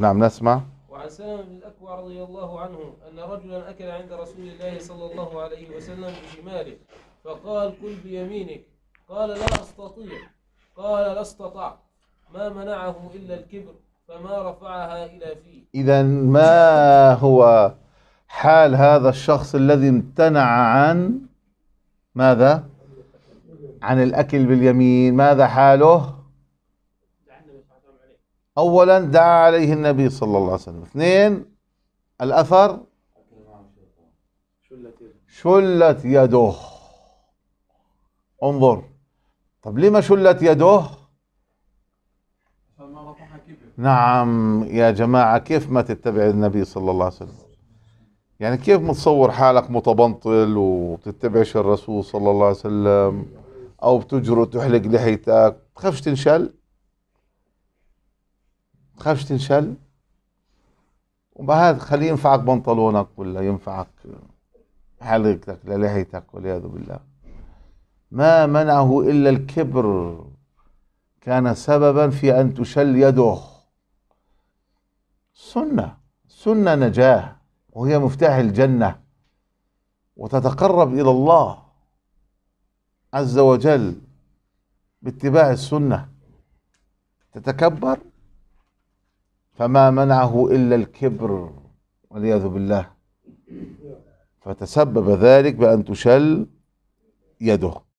نعم نسمع وعن سلمة بن الأكوع رضي الله عنه أن رجلا أكل عند رسول الله صلى الله عليه وسلم بشماله فقال كل بيمينك قال لا أستطيع قال لا استطع ما منعه إلا الكبر فما رفعها إلى فيه إذا ما هو حال هذا الشخص الذي امتنع عن ماذا عن الأكل باليمين ماذا حاله أولا دعا عليه النبي صلى الله عليه وسلم اثنين الأثر شلت يده انظر طب لما شلت يده نعم يا جماعة كيف ما تتبع النبي صلى الله عليه وسلم يعني كيف متصور حالك متبنطل وتتبعش الرسول صلى الله عليه وسلم او بتجرؤ تحلق لحيتك بتخافش تنشل تخافش تنشل وبهذا خليه ينفعك بنطلونك ولا ينفعك حلقتك للحيتك والعياذ بالله ما منعه إلا الكبر كان سببا في أن تشل يده سنة سنة نجاة وهي مفتاح الجنة وتتقرب إلى الله عز وجل باتباع السنة تتكبر فما منعه إلا الكبر والعياذ بالله فتسبب ذلك بأن تشل يده